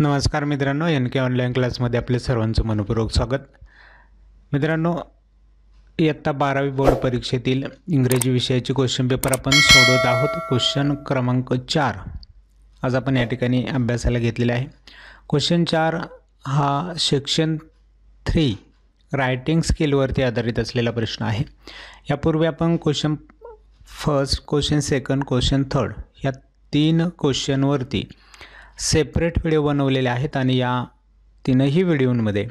नमस्कार मित्रांनो एन के ऑनलाईन क्लासमध्ये आपले सर्वांचं मनपूर्वक स्वागत मित्रांनो इयत्ता बारावी बोर्ड परीक्षेतील इंग्रजी विषयाचे क्वेश्चन पेपर आपण सोडवत आहोत क्वेश्चन क्रमांक चार आज आपण या ठिकाणी अभ्यासाला घेतलेला आहे क्वेश्चन चार हा सेक्शन थ्री रायटिंग स्किलवरती आधारित असलेला प्रश्न आहे यापूर्वी आपण question first question second question third या तीन क्वेश्चनवरती सेपरेट व्हिडिओ बनवलेले आहेत आणि या तीनही व्हिडिओंमध्ये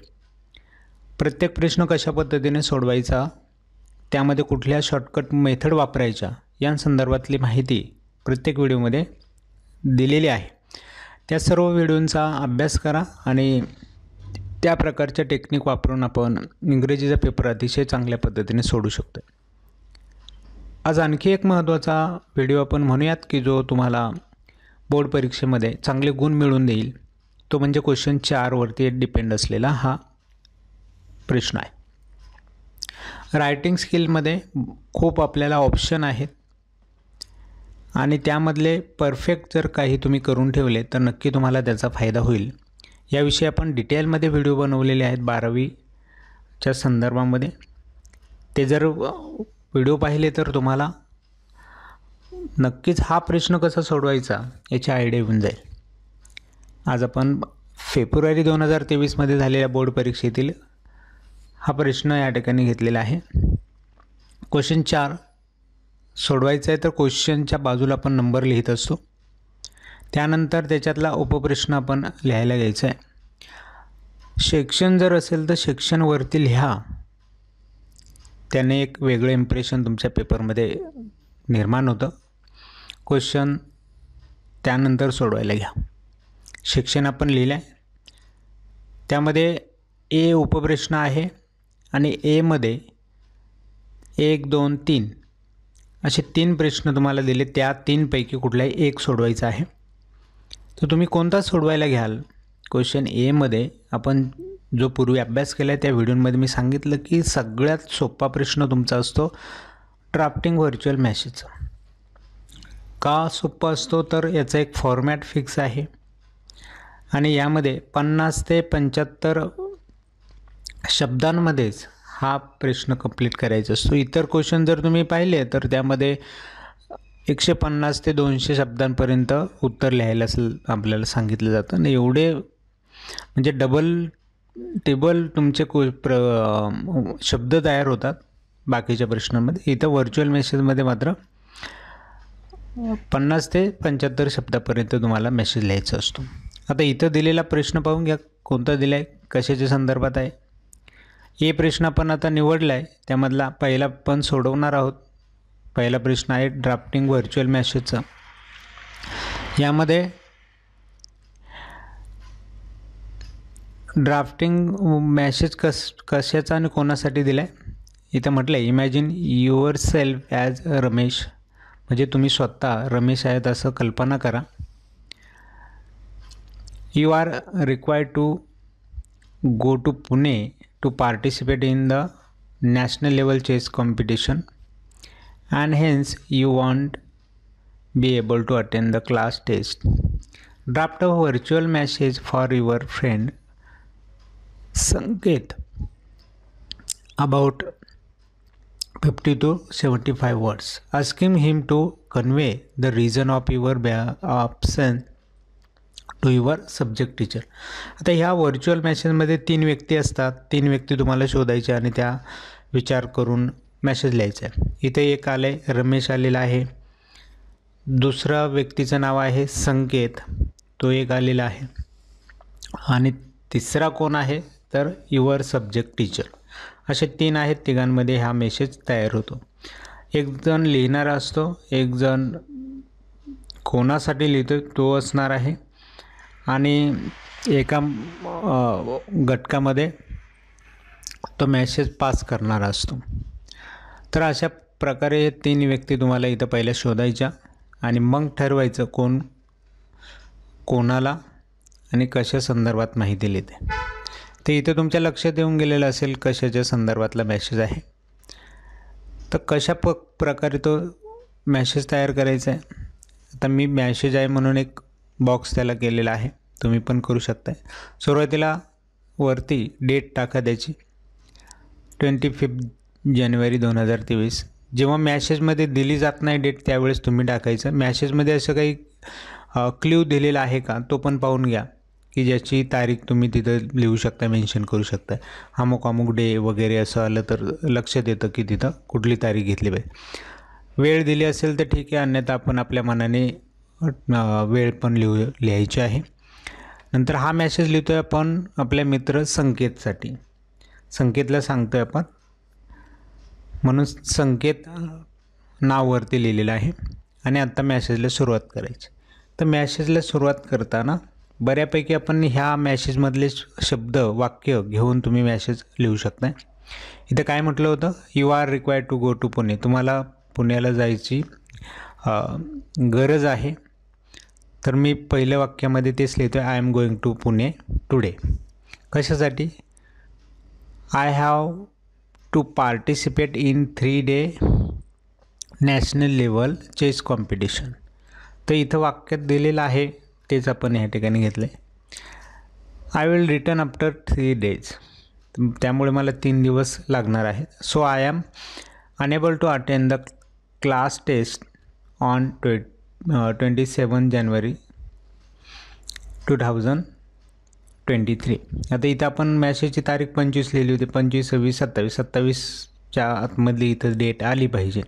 प्रत्येक प्रश्न कशा पद्धतीने सोडवायचा त्यामध्ये कुठल्या शॉर्टकट मेथड वापरायच्या संदर्भातली माहिती प्रत्येक व्हिडिओमध्ये दिलेली आहे त्या सर्व व्हिडिओंचा अभ्यास करा आणि त्या प्रकारच्या टेक्निक वापरून आपण इंग्रजीचा पेपर अतिशय चांगल्या पद्धतीने सोडू शकतो आज आणखी एक महत्त्वाचा व्हिडिओ आपण म्हणूयात की जो तुम्हाला बोर्ड परीक्षेमध्ये चांगले गुण मिळवून देईल तो म्हणजे क्वेश्चन चारवरती डिपेंड असलेला हा प्रश्न आहे रायटिंग स्किलमध्ये खूप आपल्याला ऑप्शन आहेत आणि त्यामधले परफेक्ट जर काही तुम्ही करून ठेवले तर नक्की तुम्हाला त्याचा फायदा होईल याविषयी आपण डिटेलमध्ये व्हिडिओ बनवलेले आहेत बारावीच्या संदर्भामध्ये ते जर व्हिडिओ पाहिले तर तुम्हाला नक्कीच हा प्रश्न कसा सोडवायचा याची आयडिया येऊन जाईल आज आपण फेब्रुवारी दोन हजार तेवीसमध्ये झालेल्या बोर्ड परीक्षेतील हा प्रश्न या ठिकाणी घेतलेला आहे क्वेश्चन चार सोडवायचा आहे तर क्वेश्चनच्या बाजूला आपण नंबर लिहित असतो त्यानंतर त्याच्यातला उपप्रश्न आपण लिहायला घ्यायचा आहे शिक्षण जर असेल तर शिक्षणवरती लिहा त्याने एक वेगळं इम्प्रेशन तुमच्या पेपरमध्ये निर्माण होतं क्वेश्चन त्यानंतर सोडवायला घ्या शिक्षण आपण लिहिलं आहे त्यामध्ये ए उपप्रश्न आहे आणि एमध्ये एक दोन तीन असे तीन प्रश्न तुम्हाला दिले त्या तीनपैकी कुठलाही एक सोडवायचा आहे तर तुम्ही कोणता सोडवायला घ्याल क्वेश्चन एमध्ये आपण जो पूर्वी अभ्यास केला आहे त्या व्हिडिओमध्ये मी सांगितलं की सगळ्यात सोपा प्रश्न तुमचा असतो ड्राफ्टिंग व्हर्च्युअल मॅसेजचा का सोप्प असतो तर याचा एक फॉर्मॅट फिक्स आहे आणि यामध्ये पन्नास ते पंच्याहत्तर शब्दांमध्येच हा प्रश्न कंप्लीट करायचा असतो इतर क्वेश्चन जर तुम्ही पाहिले तर त्यामध्ये एकशे पन्नास ते दोनशे शब्दांपर्यंत उत्तर लिहायला असं आपल्याला सांगितलं जातं आणि एवढे म्हणजे डबल टेबल तुमचे को प्र शब्द तयार होतात बाकीच्या प्रश्नांमध्ये इथं व्हर्च्युअल मेसेजमध्ये मात्र पन्नास ते पंच्याहत्तर शब्दापर्यंत तुम्हाला मेसेज लिहायचा असतो आता इथं दिलेला प्रश्न पाहून घ्या कोणता दिला आहे कशाच्या संदर्भात आहे हे प्रश्न आपण आता निवडला आहे त्यामधला पहिला पण सोडवणार आहोत पहिला प्रश्न आहे ड्राफ्टिंग व्हर्च्युअल मॅसेजचा यामध्ये ड्राफ्टिंग मॅसेज कस कशाचा आणि कोणासाठी दिला आहे इथं म्हटलं आहे imagine yourself as Ramesh म्हणजे तुम्ही स्वतः रमेश आहेत असं कल्पना करा you are required to go to Pune to participate in the national level chess competition and hence you won't be able to attend the class test draft a virtual message for your friend Sanket about fifty to 50 to words words. Him to convey the reason of your absence to your subject teacher आता ह्या virtual मॅसेजमध्ये तीन व्यक्ती असतात तीन व्यक्ती तुम्हाला शोधायच्या आणि त्या विचार करून मेसेज लिहायचा आहे इथे एक आलं आहे रमेश आलेला आहे दुसरा व्यक्तीचं नाव आहे संकेत तो एक आलेला आहे आणि तिसरा कोण आहे तर युअर सब्जेक्ट टीचर असे तीन आहेत तिघांमध्ये हा मेसेज तयार होतो एक जण लिहिणारा असतो एक जण कोणासाठी लिहितो तो असणार आहे आणि एका घटकामध्ये तो मेसेज पास करणारा असतो तर अशा प्रकारे हे तीन व्यक्ती तुम्हाला इथं पहिल्या शोधायच्या आणि मग ठरवायचं कोण कोणाला आणि कशा संदर्भात माहिती लिहिते ते इथे तुमच्या लक्षात येऊन गेलेलं असेल कशाच्या संदर्भातला मॅसेज आहे तर कशा प प्रकारे तो मॅसेज तयार करायचा आहे आता मी मॅसेज आहे म्हणून एक बॉक्स त्याला केलेला आहे तुम्ही पण करू शकताय सुरुवातीला वरती डेट टाका द्यायची ट्वेंटी फिफ्थ जानेवारी दोन हजार तेवीस जेव्हा मॅसेजमध्ये दिली जात नाही डेट त्यावेळेस तुम्ही टाकायचं मॅसेजमध्ये असं काही क्ल्यू दिलेला आहे का तो पण पाहून घ्या की ज्याची तारीख तुम्ही तिथं लिहू शकता मेन्शन करू शकता अमुक अमुक डे वगैरे असं आलं तर लक्षात येतं की तिथं कुठली तारीख घेतली पाहिजे वेळ दिली असेल तर ठीक आहे अन्यथा आपण आपल्या मनाने वेळ पण लिहू लिहायची आहे नंतर हा मेसेज लिहितो आहे आपण आपल्या मित्र संकेतसाठी संकेतला सांगतो आहे आपण म्हणून संकेत नाववरती लिहिलेलं आहे आणि आत्ता मॅसेजला सुरुवात करायची तर मॅसेजला सुरुवात करताना बऱ्यापैकी आपण ह्या मॅसेजमधले शब्द वाक्य घेऊन तुम्ही मॅसेज लिहू शकता इथं काय म्हटलं होतं you are required to go to Pune तुम्हाला पुण्याला जायची गरज आहे तर मी पहिल्या वाक्यामध्ये तेच लिहितो आहे I am going to Pune today कशासाठी I have to participate in three day national level chess competition तर इथं वाक्यात दिलेलं आहे तेच आपण ह्या ठिकाणी घेतलं आहे I will return after three days त्यामुळे मला तीन दिवस लागणार आहेत so I am unable to attend the class test on ट्वे twenty seven January two thousand twenty three आता इथं आपण मॅसेजची तारीख पंचवीस लिहिली होती पंचवीस सव्वीस सत्तावीस सत्तावीसच्या आतमधली इथं डेट आली पाहिजे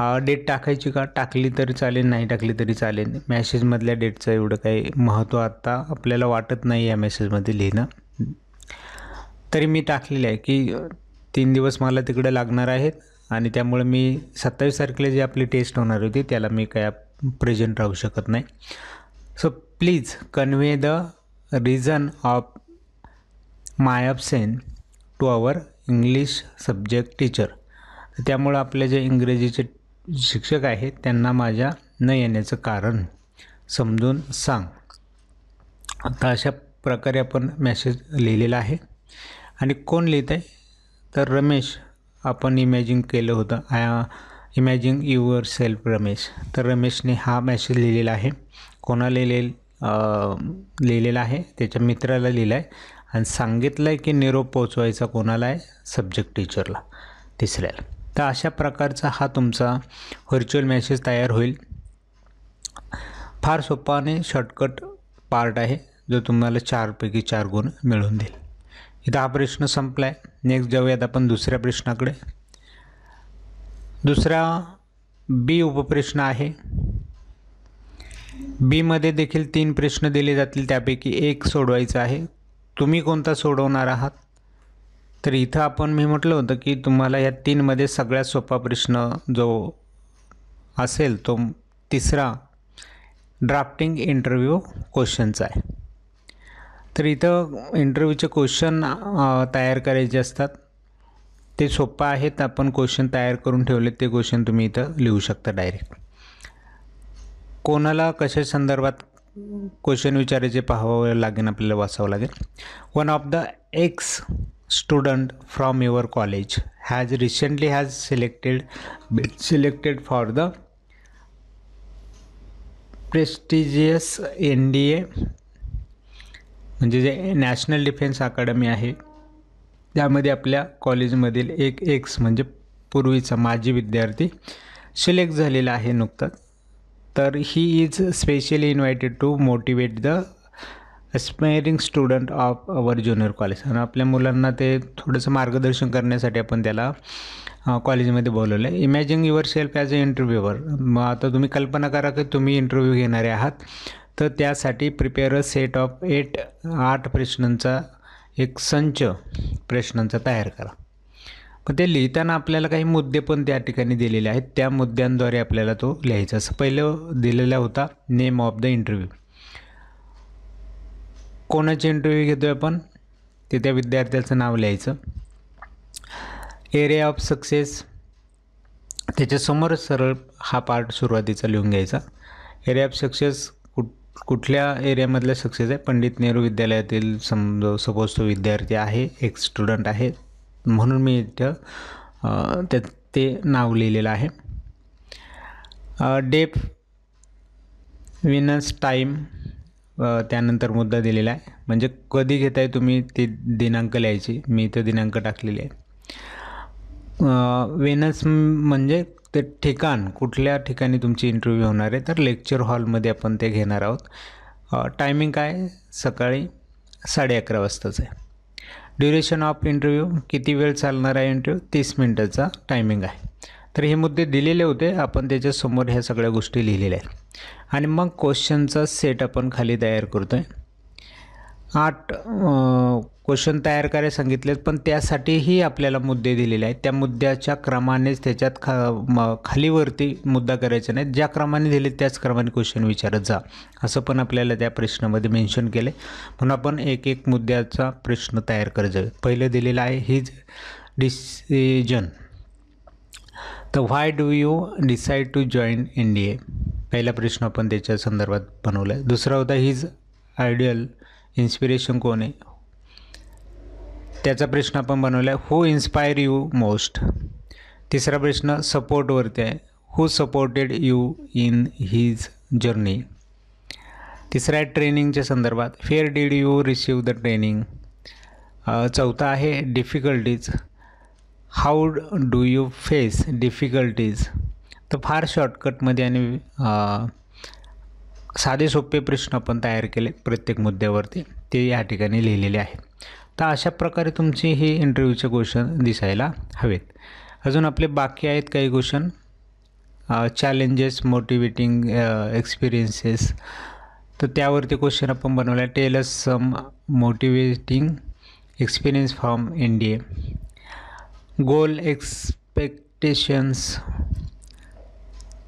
डेट टाकायची का टाकली तरी चालेल नाही टाकली तरी चालेल मॅसेजमधल्या डेटचं एवढं काही महत्त्व आत्ता आपल्याला वाटत नाही या मेसेजमध्ये लिहिणं तरी मी टाकलेलं आहे की तीन दिवस मला तिकडे लागणार आहेत आणि त्यामुळे मी सत्तावीस तारखेला जी आपली टेस्ट होणार होती त्याला मी काय प्रेझेंट राहू शकत नाही so please convey the reason of my सेन to our English subject teacher त्यामुळं आपले जे इंग्रजीचे शिक्षक आहेत त्यांना माझ्या न येण्याचं कारण समजून सांग आता अशा प्रकारे आपण मॅसेज लिहिलेला आहे आणि कोण लिहित आहे तर रमेश आपण इमॅजिंग केलं होतं I imagine yourself Ramesh तर रमेशने हा मॅसेज लिहिलेला आहे कोणाला लिहिले लिहिलेला आहे त्याच्या मित्राला लिहिला आहे आणि सांगितलं आहे की निरोप पोचवायचा कोणाला आहे सब्जेक्ट टीचरला तिसऱ्याला तर अशा प्रकारचा हा तुमचा व्हर्च्युअल मेसेज तयार होईल फार सोपा आणि शॉर्टकट पार्ट आहे जो तुम्हाला चारपैकी चार गुण मिळवून देईल इथं हा प्रश्न संपला आहे नेक्स्ट जाऊयात आपण दुसऱ्या प्रश्नाकडे दुसरा बी उपप्रश्न आहे बीमध्ये देखील तीन प्रश्न दिले जातील त्यापैकी एक सोडवायचा आहे तुम्ही कोणता सोडवणार आहात तर इथं आपण मी म्हटलं होतं की तुम्हाला या तीनमध्ये सगळ्यात सोपा प्रश्न जो असेल तो तिसरा ड्राफ्टिंग इंटरव्ह्यू क्वेश्चनचा आहे तर इथं इंटरव्ह्यूचे क्वेश्चन तयार करायचे असतात ते सोपं आहेत आपण क्वेश्चन तयार करून ठेवले ते क्वेश्चन तुम्ही इथं लिहू शकता डायरेक्ट कोणाला कशा संदर्भात क्वेश्चन विचारायचे पाहावं लागेल आपल्याला वाचावं लागेल one of the ex student from your college has recently has selected been selected for the prestigious NDA म्हणजे जे नॅशनल डिफेन्स अकॅडमी आहे त्यामध्ये आपल्या कॉलेजमधील एक एक्स म्हणजे पूर्वीचा माजी विद्यार्थी सिलेक्ट झालेला आहे नुकतंच तर he is specially invited to motivate the aspiring student of our junior college आणि आपल्या मुलांना ते थोडंसं मार्गदर्शन करण्यासाठी आपण त्याला कॉलेजमध्ये बोलवलं आहे imagine yourself as a interviewer मग आता तुम्ही कल्पना करा की तुम्ही इंटरव्ह्यू घेणारे आहात तर त्यासाठी prepare a set of eight आठ प्रश्नांचा एक संच प्रश्नांचा तयार करा मग ते लिहिताना आपल्याला काही मुद्दे पण त्या ठिकाणी दिलेले आहेत त्या मुद्द्यांद्वारे आपल्याला तो लिहायचा असं पहिलं दिलेला होता नेम ऑफ द इंटरव्ह्यू कोणाचे इंटरव्ह्यू घेतो आहे आपण ते त्या विद्यार्थ्याचं नाव लिहायचं एरिया ऑफ सक्सेस त्याच्यासमोर सरळ हा पार्ट सुरुवातीचा लिहून घ्यायचा एरिया ऑफ सक्सेस कुठ कुठल्या एरियामधला सक्सेस आहे पंडित नेहरू विद्यालयातील समज सपोज तो विद्यार्थी आहे एक स्टुडंट आहे म्हणून मी इथं त्या ते नाव लिहिलेलं आहे डेप विनस टाईम त्यानंतर मुद्दा दिलेला आहे म्हणजे कधी घेताय तुम्ही ते दिनांक लिहायची मी इथं दिनांक टाकलेली आहे वेनस म्हणजे ते ठिकाण कुठल्या ठिकाणी तुमची इंटरव्ह्यू होणार आहे तर लेक्चर हॉलमध्ये आपण ते घेणार आहोत टायमिंग काय सकाळी साडे अकरा वाजताचं आहे ड्युरेशन ऑफ इंटरव्ह्यू किती वेळ चालणार आहे इंटरव्ह्यू तीस मिनटाचा टायमिंग आहे तर हे मुद्दे दिलेले होते आपण त्याच्यासमोर ह्या सगळ्या गोष्टी लिहिलेल्या आहेत आणि मग क्वेश्चनचा सेट आपण खाली तयार करतो आहे आठ क्वेश्चन तयार करायला सांगितलेत पण त्यासाठीही आपल्याला मुद्दे दिलेले आहेत त्या मुद्द्याच्या क्रमानेच त्याच्यात खा म खालीवरती मुद्दा करायचा नाही ज्या क्रमाने दिले त्याच क्रमाने क्वेश्चन विचारत जा असं पण आपल्याला त्या प्रश्नामध्ये मेन्शन केलं आहे म्हणून आपण एक एक मुद्द्याचा प्रश्न तयार करत जाऊ पहिलं दिलेलं आहे हिज डिसिजन तर why do you decide to join N D A पहिला प्रश्न आपण त्याच्या संदर्भात बनवला आहे दुसरा होता हीज आयडियल इन्स्पिरेशन कोण आहे त्याचा प्रश्न आपण बनवला आहे हू इन्स्पायर यू मोस्ट तिसरा प्रश्न सपोर्टवरती आहे who supported you in his journey तिसरा आहे ट्रेनिंगच्या संदर्भात where did you receive the training चौथा आहे difficulties how do you face difficulties तर फार शॉर्टकटमध्ये आणि साधे सोपे प्रश्न आपण तयार केले प्रत्येक मुद्द्यावरती ते या ठिकाणी लिहिलेले आहे तर अशा प्रकारे तुमचे हे इंटरव्ह्यूचे क्वेश्चन दिसायला हवेत अजून आपले बाकी आहेत काही क्वेश्चन चॅलेंजेस मोटिवेटिंग एक्सपिरियन्सेस तर त्यावरती क्वेश्चन आपण बनवला tell us some motivating experience from an goal expectations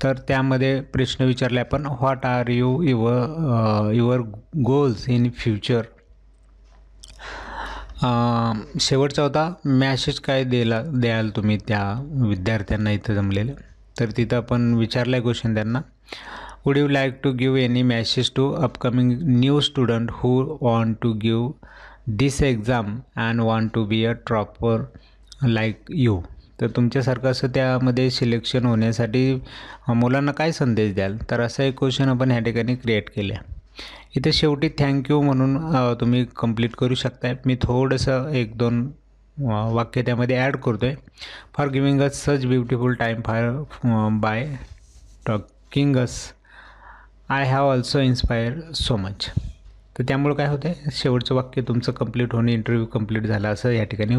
तर त्यामध्ये प्रश्न विचारला आपण what are you your your goals in future शेवटचा होता मॅसेज काय देला द्याल तुम्ही त्या विद्यार्थ्यांना इथं जमलेलं तर तिथं आपण विचारलं आहे क्वेश्चन त्यांना would you like to give any message to upcoming new student who want to give this exam and want to be a topper like you तर तुमच्यासारखं असं त्यामध्ये सिलेक्शन होण्यासाठी मुलांना काय संदेश द्याल तर असा एक क्वेश्चन आपण ह्या ठिकाणी क्रिएट केल्या इथे शेवटी थँक्यू म्हणून तुम्ही कंप्लीट करू शकताय मी थोडंसं एक दोन वाक्य त्यामध्ये ॲड करतो आहे for giving us such beautiful time for by talking us I have also inspire so much तर त्यामुळे काय होतं आहे शेवटचं वाक्य तुमचं कंप्लीट होणे इंटरव्ह्यू कंप्लीट झाला असं या ठिकाणी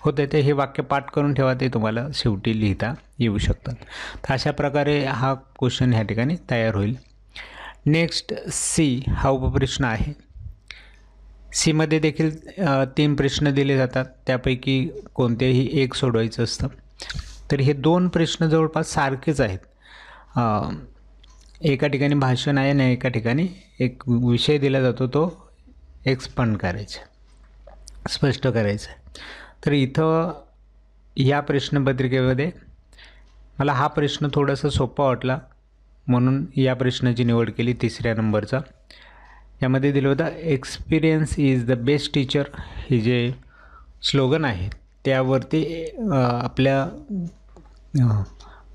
होतं ते हे वाक्य पाठ करून ठेवा ते तुम्हाला शेवटी लिहिता येऊ शकतात तर अशा प्रकारे हा क्वेश्चन ह्या ठिकाणी तयार होईल नेक्स्ट सी हा उपप्रश्न आहे सीमध्ये देखील तीन प्रश्न दिले जातात त्यापैकी कोणतेही एक सोडवायचं असतं तर हे दोन प्रश्न जवळपास सारखेच आहेत एका ठिकाणी भाषण आहे ना एका ठिकाणी एक विषय दिला जातो तो एक्सपंड करायचा स्पष्ट करायचा तर इथं या प्रश्नपत्रिकेमध्ये मला हा प्रश्न थोडासा सोपा वाटला म्हणून या प्रश्नाची निवड केली तिसऱ्या नंबरचा यामध्ये दिलं होतं experience is the best teacher हे जे स्लोगन आहे त्यावरती आपल्या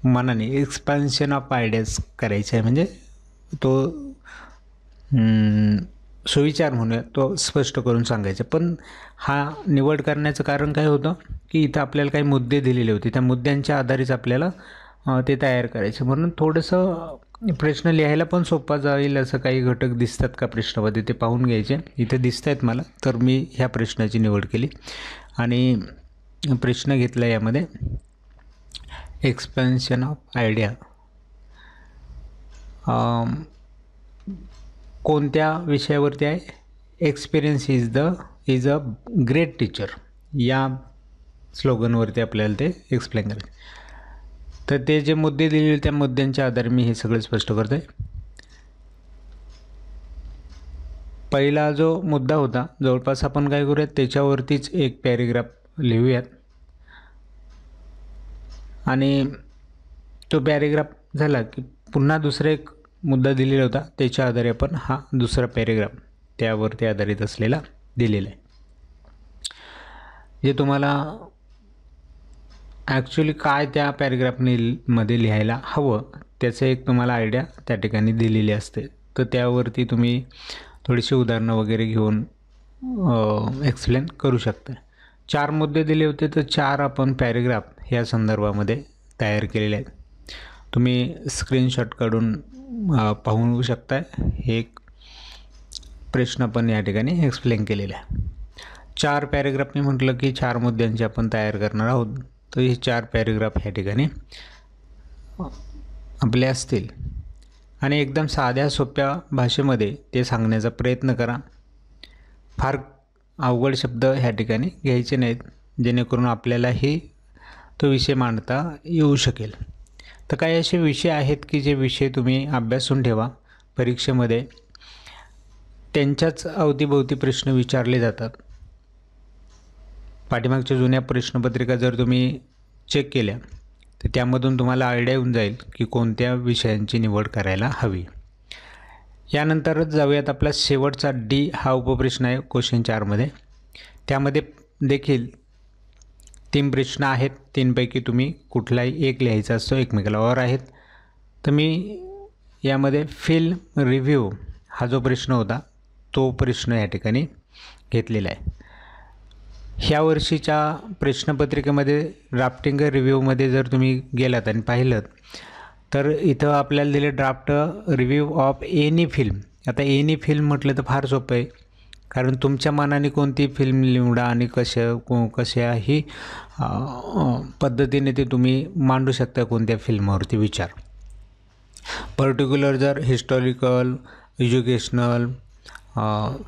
मनाने एक्सपॅन्शन ऑफ आयडियाज करायचे आहे म्हणजे तो सुविचार म्हणूया तो स्पष्ट करून सांगायचा पण हा निवड करण्याचं कारण काय होतं की इथं आपल्याला काही मुद्दे दिलेले होते त्या मुद्द्यांच्या आधारेच आपल्याला ते तयार करायचे म्हणून थोडंसं प्रश्न लिहायला पण सोपा जाईल असं काही घटक दिसतात का प्रश्नामध्ये ते पाहून घ्यायचे इथे दिसत आहेत मला तर मी ह्या प्रश्नाची निवड केली आणि प्रश्न घेतला यामध्ये एक्सपेन्शन ऑफ आयडिया कोणत्या विषयावरती आहे experience is the is a great teacher या स्लोगनवरती आपल्याला ते एक्सप्लेन करायचे तर ते जे मुद्दे दिलेले त्या मुद्द्यांच्या आधारे मी हे सगळं स्पष्ट करतो आहे पहिला जो मुद्दा होता जवळपास आपण काय करूयात त्याच्यावरतीच एक पॅरेग्राफ लिहूयात आणि तो पॅरेग्राफ झाला की पुन्हा दुसरा एक मुद्दा दिलेला होता त्याच्या आधारे आपण हा दुसरा पॅरेग्राफ त्यावरती आधारित असलेला दिलेला आहे जे तुम्हाला ॲक्च्युली काय त्या पॅरेग्राफने मध्ये लिहायला हवं त्याचं एक तुम्हाला आयडिया त्या ठिकाणी दिलेली असते तर त्यावरती तुम्ही थोडीशी उदाहरणं वगैरे घेऊन एक्सप्लेन करू शकता चार मुद्दे दिले होते तर चार आपण पॅरेग्राफ या संदर्भामध्ये तयार केलेले आहेत तुम्ही स्क्रीनशॉट काढून पाहू शकता हे एक प्रश्न पण या ठिकाणी एक्सप्लेन केलेला आहे चार पॅरेग्राफ मी म्हटलं की चार मुद्द्यांची आपण तयार करणार आहोत तर हे चार पॅरेग्राफ ह्या ठिकाणी आपले असतील आणि एकदम साध्या सोप्या भाषेमध्ये ते सांगण्याचा प्रयत्न करा फार अवघड शब्द ह्या ठिकाणी घ्यायचे नाहीत जेणेकरून आपल्यालाही तो विषय मांडता येऊ शकेल तर काही असे विषय आहेत की जे विषय तुम्ही अभ्यासून ठेवा परीक्षेमध्ये त्यांच्याच अवतीभोवती प्रश्न विचारले जातात पाठीमागच्या जुन्या प्रश्नपत्रिका जर तुम्ही चेक केल्या तर त्यामधून तुम्हाला आयडिया येऊन जाईल की कोणत्या विषयांची निवड करायला हवी यानंतरच जाऊयात आपला शेवटचा डी हा उपप्रश्न आहे क्वेश्चन चारमध्ये त्यामध्ये देखील तीन प्रश्न आहेत तीनपैकी तुम्ही कुठलाही एक लिहायचा असतो एकमेकाला एकमेकालावर आहेत तर मी यामध्ये फिल्म रिव्ह्यू हा जो प्रश्न होता तो प्रश्न या ठिकाणी घेतलेला आहे ह्या वर्षीच्या प्रश्नपत्रिकेमध्ये ड्राफ्टिंग रिव्ह्यूमध्ये जर तुम्ही गेलात आणि पाहिलं तर इथं आपल्याला दिले draft review of any film आता एनी फिल्म म्हटलं तर फार सोपं आहे कारण तुमच्या मनाने कोणती फिल्म निवडा आणि कशा को कशाही पद्धतीने ते तुम्ही मांडू शकता कोणत्या फिल्मवरती विचार पर्टिक्युलर जर हिस्टॉरिकल एज्युकेशनल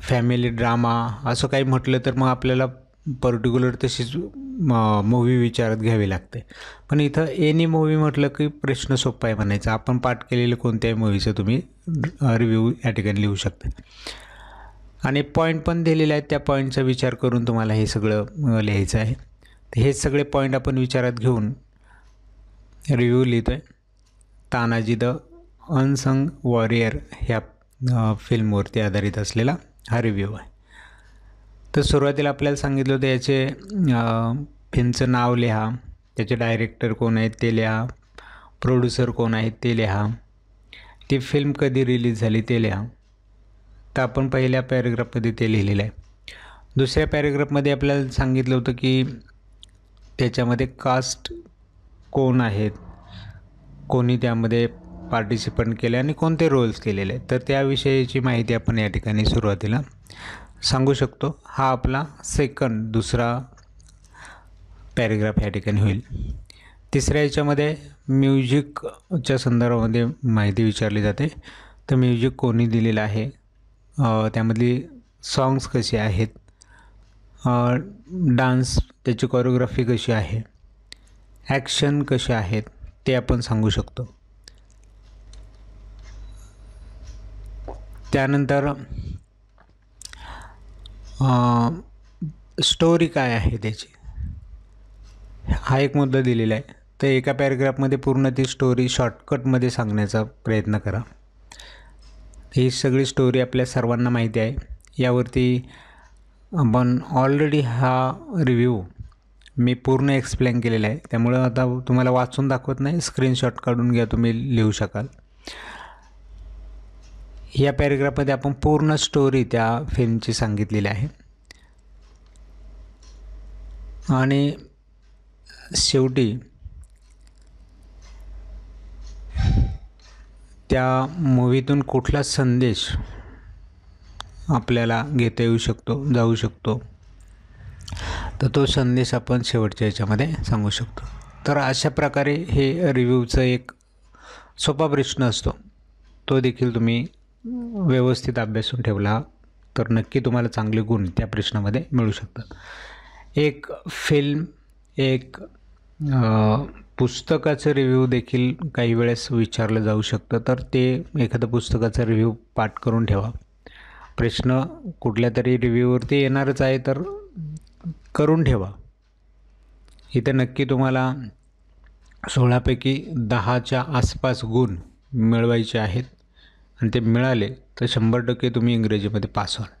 फॅमिली ड्रामा असं काही म्हटलं तर मग आपल्याला पर्टिक्युलर तशीच मूवी विचारात घ्यावी लागते पण इथं एनी मूवी म्हटलं की प्रश्न सोपा आहे म्हणायचा आपण पाठ केलेल्या कोणत्याही मूवीचं तुम्ही रिव्ह्यू या ठिकाणी लिहू शकता आणि पॉईंट पण दिलेले आहेत त्या पॉईंटचा विचार करून तुम्हाला हे सगळं लिहायचं आहे तर हे सगळे पॉईंट आपण विचारात घेऊन रिव्ह्यू लिहितो आहे तानाजी द अनसंग वॉरियर ह्या फिल्मवरती आधारित असलेला हा रिव्ह्यू आहे तर सुरुवातीला आपल्याला सांगितलं होतं याचे फिल्मचं नाव लिहा त्याचे डायरेक्टर कोण आहेत ते लिहा प्रोड्युसर कोण आहेत ते लिहा ती फिल्म कधी रिलीज झाली ते लिहा तर आपण पहिल्या पॅरेग्राफमध्ये ते लिहिलेलं आहे दुसऱ्या पॅरेग्राफमध्ये आपल्याला सांगितलं होतं की त्याच्यामध्ये कास्ट कोण आहेत कोणी त्यामध्ये पार्टिसिपंट केले आणि कोणते रोल्स केलेले आहेत तर त्याविषयीची माहिती आपण या ठिकाणी सुरुवातीला सांगू शकतो हा आपला सेकंड दुसरा पॅरेग्राफ या ठिकाणी होईल तिसऱ्या याच्यामध्ये म्युझिकच्या संदर्भामध्ये माहिती विचारली जाते तर म्युझिक कोणी दिलेलं आहे त्यामधली साँग्स कसे आहेत डान्स त्याची कोरिओग्राफी कशी आहे ॲक्शन कसे आहेत ते आपण सांगू शकतो त्यानंतर स्टोरी काय आहे त्याची हा एक मुद्दा दिलेला आहे तर एका पॅरेग्राफमध्ये पूर्ण ती स्टोरी शॉर्टकटमध्ये सांगण्याचा प्रयत्न करा ही सगळी स्टोरी आपल्या सर्वांना माहिती आहे यावरती आपण ऑलरेडी हा रिव्ह्यू मी पूर्ण एक्सप्लेन केलेला आहे त्यामुळं आता तुम्हाला वाचून दाखवत नाही स्क्रीनशॉट काढून घ्या तुम्ही लिहू शकाल या पॅरेग्राफमध्ये आपण पूर्ण स्टोरी त्या फिल्मची सांगितलेली आहे आणि शेवटी त्या मूवीतून कुठला संदेश आपल्याला घेता येऊ शकतो जाऊ शकतो तर तो संदेश आपण शेवटच्या याच्यामध्ये सांगू शकतो तर अशा प्रकारे हे रिव्ह्यूचं एक सोपा प्रश्न असतो तो देखील तुम्ही व्यवस्थित अभ्यासून ठेवला तर नक्की तुम्हाला चांगले गुण त्या प्रश्नामध्ये मिळू शकतात एक फिल्म एक पुस्तकाचं रिव्ह्यू देखील काही वेळेस विचारलं जाऊ शकतं तर ते एखादं पुस्तकाचा रिव्ह्यू पाठ करून ठेवा प्रश्न कुठल्या तरी रिव्ह्यूवरती येणारच आहे तर करून ठेवा इथे नक्की तुम्हाला सोळापैकी दहाच्या आसपास गुण मिळवायचे आहेत आणि ते मिळाले तर शंभर टक्के तुम्ही इंग्रजीमध्ये पास व्हाल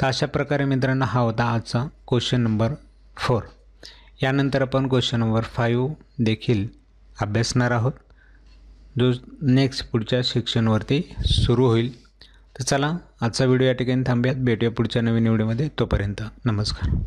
तर अशा प्रकारे मित्रांनो हा होता आजचा क्वेश्चन नंबर फोर यानंतर आपण क्वेश्चन नंबर फाईव्ह देखील अभ्यासणार आहोत जो नेक्स्ट पुढच्या शिक्षणवरती सुरू होईल तर चला आजचा व्हिडिओ या ठिकाणी थांबूयात भेटूया पुढच्या नवीन व्हिडिओमध्ये तोपर्यंत नमस्कार